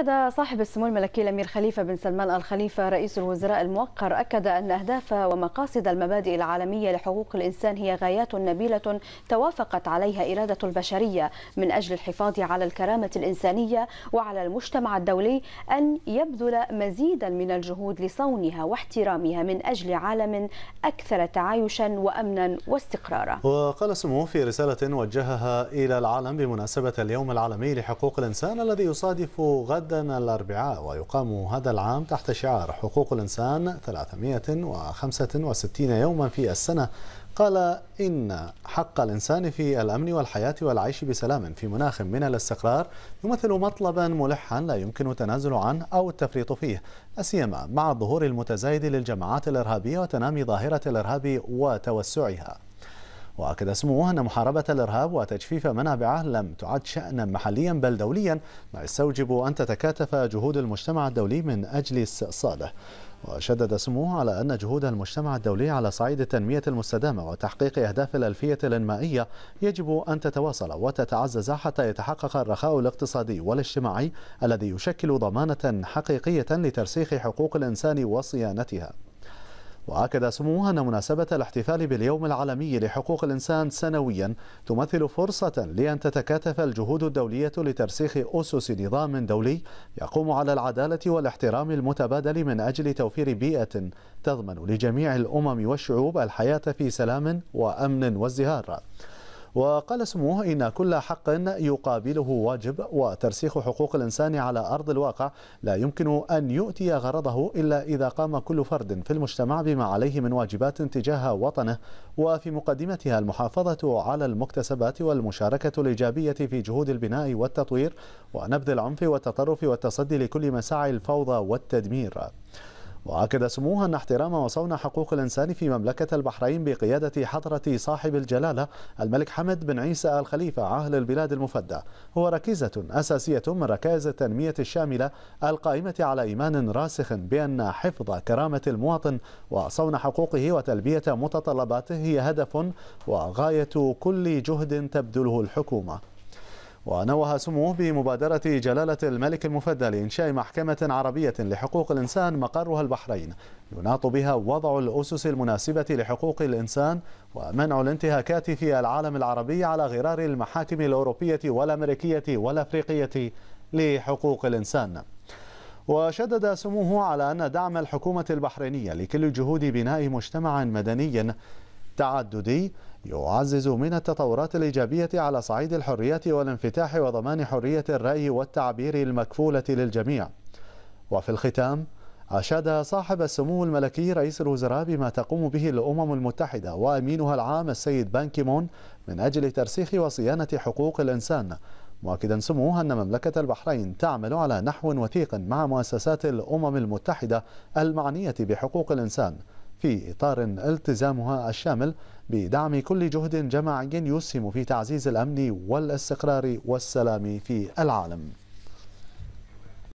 أكد صاحب السمو الملكي الأمير خليفة بن سلمان الخليفة رئيس الوزراء الموقر أكد أن أهداف ومقاصد المبادئ العالمية لحقوق الإنسان هي غايات نبيلة توافقت عليها إرادة البشرية من أجل الحفاظ على الكرامة الإنسانية وعلى المجتمع الدولي أن يبذل مزيدا من الجهود لصونها واحترامها من أجل عالم أكثر تعايشا وأمنا واستقرارا وقال سموه في رسالة وجهها إلى العالم بمناسبة اليوم العالمي لحقوق الإنسان الذي يصادف غد غدا الأربعاء ويقام هذا العام تحت شعار حقوق الإنسان 365 يوما في السنة قال إن حق الإنسان في الأمن والحياة والعيش بسلام في مناخ من الاستقرار يمثل مطلبا ملحا لا يمكن التنازل عنه أو التفريط فيه أسيما مع الظهور المتزايد للجماعات الإرهابية وتنامي ظاهرة الإرهاب وتوسعها وأكد سموه أن محاربة الإرهاب وتجفيف منابعه لم تعد شأنا محليا بل دوليا ما يستوجب أن تتكاتف جهود المجتمع الدولي من أجل استئصاله وشدد سموه على أن جهود المجتمع الدولي على صعيد التنمية المستدامة وتحقيق أهداف الألفية الإنمائية يجب أن تتواصل وتتعزز حتى يتحقق الرخاء الاقتصادي والاجتماعي الذي يشكل ضمانة حقيقية لترسيخ حقوق الإنسان وصيانتها وأكد سموها أن مناسبة الاحتفال باليوم العالمي لحقوق الإنسان سنويا تمثل فرصة لأن تتكاتف الجهود الدولية لترسيخ أسس نظام دولي يقوم على العدالة والاحترام المتبادل من أجل توفير بيئة تضمن لجميع الأمم والشعوب الحياة في سلام وأمن وازدهار وقال سموه إن كل حق يقابله واجب وترسيخ حقوق الإنسان على أرض الواقع لا يمكن أن يؤتي غرضه إلا إذا قام كل فرد في المجتمع بما عليه من واجبات تجاه وطنه وفي مقدمتها المحافظة على المكتسبات والمشاركة الإيجابية في جهود البناء والتطوير ونبذ العنف والتطرف والتصدي لكل مساعي الفوضى والتدمير وأكد سموها أن احترام وصون حقوق الإنسان في مملكة البحرين بقيادة حضرة صاحب الجلالة الملك حمد بن عيسى آل خليفة عاهل البلاد المفدى هو ركيزة أساسية من ركائز التنمية الشاملة القائمة على إيمان راسخ بأن حفظ كرامة المواطن وصون حقوقه وتلبية متطلباته هي هدف وغاية كل جهد تبذله الحكومة ونوه سموه بمبادرة جلالة الملك المفدى لإنشاء محكمة عربية لحقوق الإنسان مقرها البحرين يناط بها وضع الأسس المناسبة لحقوق الإنسان ومنع الانتهاكات في العالم العربي على غرار المحاكم الأوروبية والأمريكية والأفريقية لحقوق الإنسان وشدد سموه على أن دعم الحكومة البحرينية لكل جهود بناء مجتمع مدني تعددي يعزز من التطورات الإيجابية على صعيد الحرية والانفتاح وضمان حرية الرأي والتعبير المكفولة للجميع وفي الختام أشاد صاحب السمو الملكي رئيس الوزراء بما تقوم به الأمم المتحدة وأمينها العام السيد بانكيمون من أجل ترسيخ وصيانة حقوق الإنسان مؤكدا سموه أن مملكة البحرين تعمل على نحو وثيق مع مؤسسات الأمم المتحدة المعنية بحقوق الإنسان في إطار التزامها الشامل بدعم كل جهد جماعي يسهم في تعزيز الأمن والاستقرار والسلام في العالم